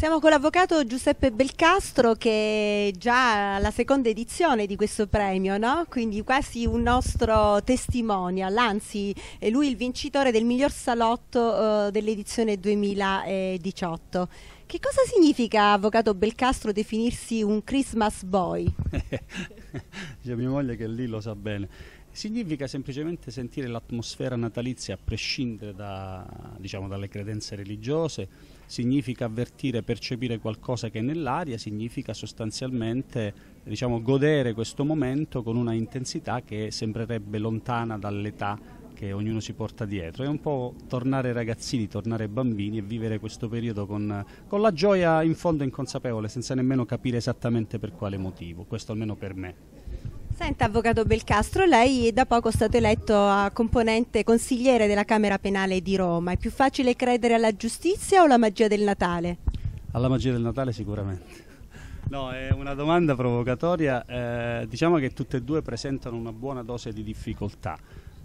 Siamo con l'avvocato Giuseppe Belcastro che è già alla seconda edizione di questo premio, no? quindi quasi un nostro testimonial, anzi è lui il vincitore del miglior salotto eh, dell'edizione 2018. Che cosa significa, avvocato Belcastro, definirsi un Christmas boy? C'è mia moglie che lì lo sa bene. Significa semplicemente sentire l'atmosfera natalizia a prescindere da, diciamo, dalle credenze religiose, significa avvertire, percepire qualcosa che è nell'aria, significa sostanzialmente diciamo, godere questo momento con una intensità che sembrerebbe lontana dall'età che ognuno si porta dietro. È un po' tornare ragazzini, tornare bambini e vivere questo periodo con, con la gioia in fondo inconsapevole, senza nemmeno capire esattamente per quale motivo, questo almeno per me. Senta, Avvocato Belcastro, lei da poco è stato eletto a componente consigliere della Camera Penale di Roma. È più facile credere alla giustizia o alla magia del Natale? Alla magia del Natale sicuramente. No, è una domanda provocatoria. Eh, diciamo che tutte e due presentano una buona dose di difficoltà.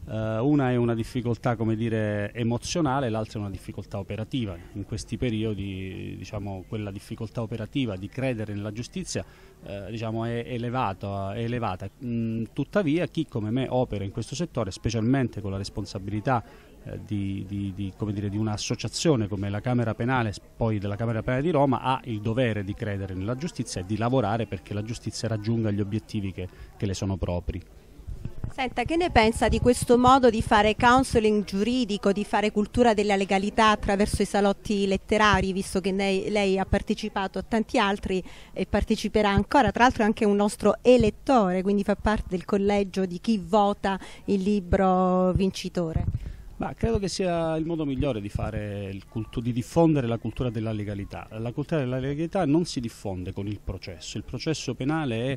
Eh, una è una difficoltà dire, emozionale, l'altra è una difficoltà operativa. In questi periodi diciamo, quella difficoltà operativa di credere nella giustizia eh, diciamo, è, elevato, è, elevata. Mm, tuttavia chi come me opera in questo settore, specialmente con la responsabilità eh, di, di, di, come dire, di un'associazione come la Camera Penale, poi della Camera Penale di Roma, ha il dovere di credere nella giustizia e di lavorare perché la giustizia raggiunga gli obiettivi che, che le sono propri. Senta, che ne pensa di questo modo di fare counseling giuridico, di fare cultura della legalità attraverso i salotti letterari, visto che lei, lei ha partecipato a tanti altri e parteciperà ancora, tra l'altro è anche un nostro elettore, quindi fa parte del collegio di chi vota il libro vincitore? Ma credo che sia il modo migliore di, culto, di, diffondere la cultura della legalità. La cultura della legalità non si diffonde con il processo, il processo penale è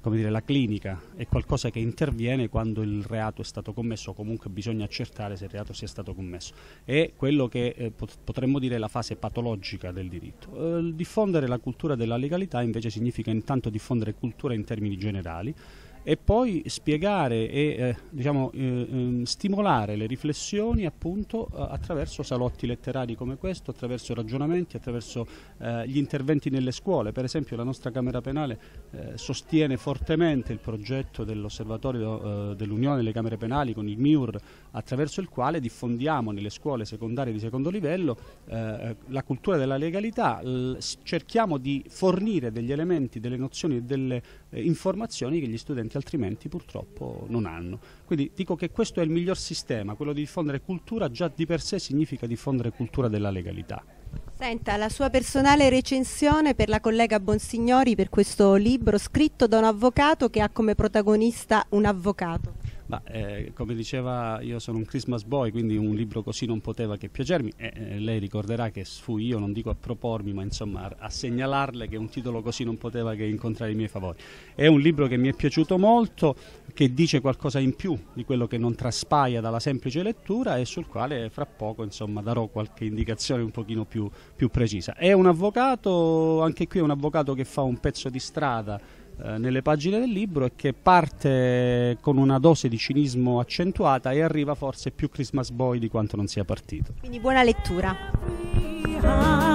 come dire, la clinica è qualcosa che interviene quando il reato è stato commesso o comunque bisogna accertare se il reato sia stato commesso. È quello che eh, potremmo dire la fase patologica del diritto. Eh, diffondere la cultura della legalità invece significa intanto diffondere cultura in termini generali, e poi spiegare e eh, diciamo, eh, ehm, stimolare le riflessioni appunto eh, attraverso salotti letterari come questo, attraverso ragionamenti, attraverso eh, gli interventi nelle scuole. Per esempio la nostra Camera Penale eh, sostiene fortemente il progetto dell'Osservatorio eh, dell'Unione delle Camere Penali con il MIUR attraverso il quale diffondiamo nelle scuole secondarie di secondo livello la cultura della legalità, cerchiamo di fornire degli elementi, delle nozioni e delle informazioni che gli studenti studenti, altrimenti purtroppo non hanno. Quindi dico che questo è il miglior sistema, quello di diffondere cultura già di per sé significa diffondere cultura della legalità. Senta, la sua personale recensione per la collega Bonsignori per questo libro scritto da un avvocato che ha come protagonista un avvocato. Ma, eh, come diceva, io sono un Christmas boy, quindi un libro così non poteva che piacermi. eh, lei ricorderà che fui io, non dico a propormi, ma insomma a segnalarle che un titolo così non poteva che incontrare i miei favori. È un libro che mi è piaciuto molto, che dice qualcosa in più di quello che non traspaia dalla semplice lettura e sul quale fra poco insomma, darò qualche indicazione un pochino più, più precisa. È un avvocato, anche qui è un avvocato che fa un pezzo di strada eh, nelle pagine del libro e che parte con una dose di cinismo accentuata e arriva forse più Christmas Boy di quanto non sia partito. Quindi buona lettura.